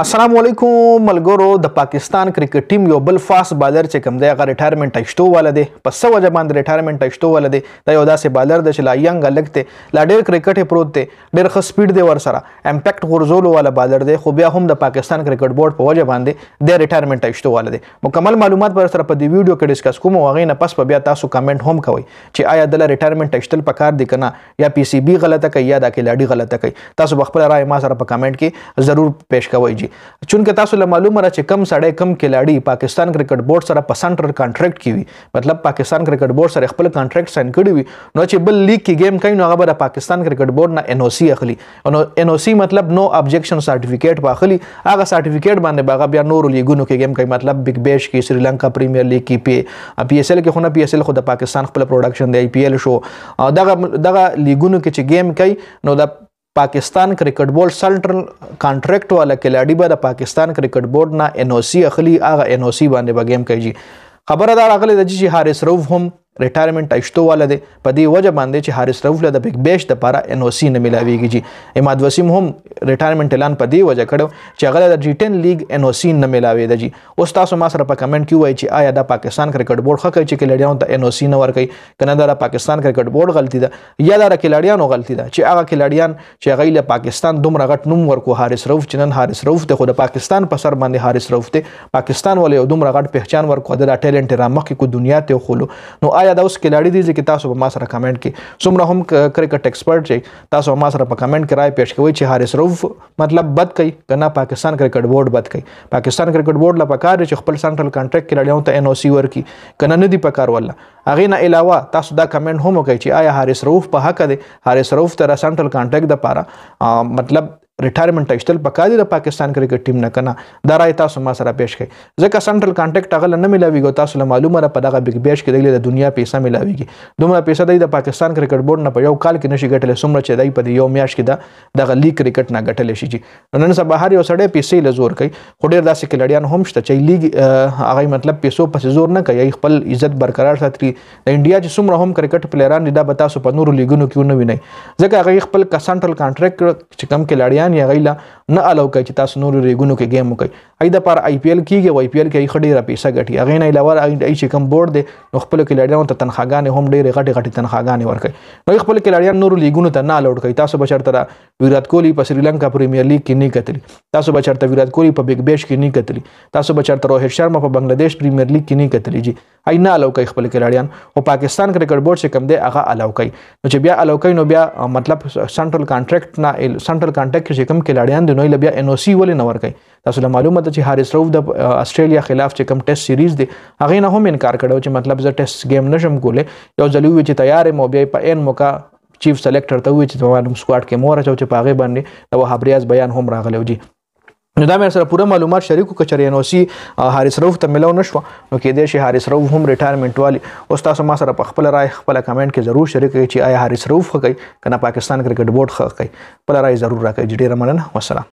السلام علیکم ملګرو د پاکستان کرکټ ټیم یو بل فاست بالر چې کوم دی هغه ریټایرمنټ اچتو والا دی په سو وجه باندې ریټایرمنټ اچتو والا دی دا یو داسې بالر دی چې لا ینګ هلک دی لا ډېر کرکټ یې پروت دی ډېر ښه سپیډ دی ورسره امپیکټ غورځولو والا بالر دی خو بیا هم د پاکستان کرکټ بورډ په وجه باندې دی ریټایرمنټ اچتو والا دی مکمل معلومات به سره په دې ویډیو کې ډسکس کوم او هغې نه پس به بیا تاسو کمنټ هم کوئ چې آیا دله ریټایرمنټ اچتل پکار دی که نه یا پی سی بی غلطه کوي یا دا کلاډي غلطه کوي تاسو به خپله رایه ما سره په کمنټ کې ضرور پیش کوئ جی چونکه تاسو له معلومه را چې کم سړی کم کلاړي پاکستان کرکټ بورډ سره په سنټر کانټریکټ کې وي مطلب پاکستان کرکټ بورډ سره خپل کانټریکټ ساين کړی وي نو چې بل لیگ کې گیم کوي نو هغه به د پاکستان کرکټ بورډ نه ان او سی اخلي نو ان او سی مطلب نو ابجیکشن سرټیفیکیټ واخلي هغه سرټیفیکیټ باندې باغ بیا نور لیګونو کې گیم کوي مطلب بیگ بیش کې سریلانکا پریمیر لیگ کې پی پی ایس ایل کې خو نه پی ایس ایل خو د پاکستان خپل پروډکشن دی آی پی ایل شو دغه دغه لیګونو کې چې گیم کوي نو د پاکستان کرکټ بورډ سنټرل کانټریکټ والا کلاډي به د پاکستان کرکټ بورډ نه ان او سی اخلي هغه ان او سی باندې به با گیم کوي خبره دا راغله د چې حارس روف هم ریټایرمنټ اښتو والا دی په دې وجه باندې چې حارث رؤف له د بیگ بیش د لپاره ان او سی نه ملاويږي چې اماد وسیم هم ریټایرمنټ اعلان په دې وجه کړو چې هغه د جی 10 لیګ ان او سی نه ملاوي دی اوس تاسو ما سره په کمنټ کې وایي چې آیا د پاکستان کرکټ بورډ حق چې کلیډیانو ته ان او سی نه ورکړي کنه د پاکستان کرکټ بورډ غلطي ده یا د کلیډیانو غلطي ده چې هغه کلیډیان چې هغه له پاکستان دومره غټ نوم ورکو حارث رؤف چې نن حارث رؤف ته خو د پاکستان په سر باندې حارث رؤف ته پاکستان ولې دومره غټ پہچان ورکو د ټیلنټ را مخکې کو دنیا ته خولو نو آیا یا دا اوس کلاړي دي چې تاسو به ما سره کمنټ کې څومره هم کرکټ ایکسپرټ چې تاسو ما سره په کمنټ کې راي پېښ کوي چې حارس روف مطلب بد کوي کنه پاکستان کرکټ بورډ بد کوي پاکستان کرکټ بورډ لا پکاره چې خپل سنټرل کانټریکټ کلاړيانو ته ان او سی ورکي کنه نه دي پکار ولا اغه نه علاوه تاسو دا کمنټ هم وکړي چې آیا حارس روف په حق دي حارس روف تر سنټرل کانټریکټ د پاره مطلب ریټایرمنټ اخیستل په کار دي د پاکستان کرکټ ټیم نه کنه دا راي تاسو ما سره پېښ کړئ ځکه سنټرل کانټیکټ هغه نه ملاويږي تاسو له معلومه را په دغه بیگ بیش کې د دنیا پیسې ملاويږي دومره پیسې د پاکستان کرکټ بورډ نه په یو کال کې نشي ګټل سمره چې دای په یو میاش کې دا دغه لیگ کرکټ نه ګټل شي چې نن سبا هر یو سړی پیسې لزور کوي خو ډیر داسې کلډیان هم شته چې لیگ هغه مطلب پیسو پسې زور نه کوي خپل عزت برقرار ساتي د انډیا چې سمره هم کرکټ پلیران دا به تاسو په نورو لیګونو کې نه ویني ځکه هغه خپل کسنټرل کانټریکټ چې کم کلډیان ځان یې غیلا نه الو کوي چې تاسو نور ریګونو کې گیم وکړي اې د پر آی پی ایل کیږي وای پی ایل کې خډې را پیسې غټي اغه نه علاوه ای چې کم بورډ دی نو خپل کلاډیانو ته تنخواګانې هم ډېرې غټې غټې تنخواګانې ورکړي نو خپل کلاډیان نور لیګونو ته نه الوډ کوي تاسو بچر تر ویرات کوهلی په سریلانکا پریمیر لیګ کې نه کتلی تاسو بچر تر ویرات کوهلی په بیگ بیش کې نه کتلی تاسو بچر تر روهیت شرما په بنگلاديش پریمیر لیګ کې نه کتلی جی اي نه الاو کوي خپل کلاړیان او پاکستان کرکټ بورډ چې کم دی هغه الاو کوي نو چې بیا الاو کوي نو بیا مطلب سنټرل کانټریکټ نه سنټرل کانټریکټ چې کم کلاړیان دی نو بیا ان او سی ولې نه ورکي تاسو له معلومه ده چې هاریس روف د استرالیا خلاف چې کم ټیسټ سیریز دی هغه نه هم انکار کړو چې مطلب زه ټیسټ گیم نشم کولای یو ځلوي چې تیار مو بیا په ان موقع چیف سلیکټر ته وی چې معلوم سکواډ کې مور اچو چې پاغه باندې د وهابریاز بیان هم راغلو جی نو دا مې سره پوره معلومات شریکو کچري نو سي حارث روف ته ملو نشو نو کې دې شي حارث روف هم ریټایرمنټ والی او تاسو ما سره په خپل رائے خپل کمنټ کې ضرور شریک کړئ چې آیا حارث روف خکې کنه پاکستان کرکټ بورډ خکې خپل رائے ضرور راکړئ ډیره مننه والسلام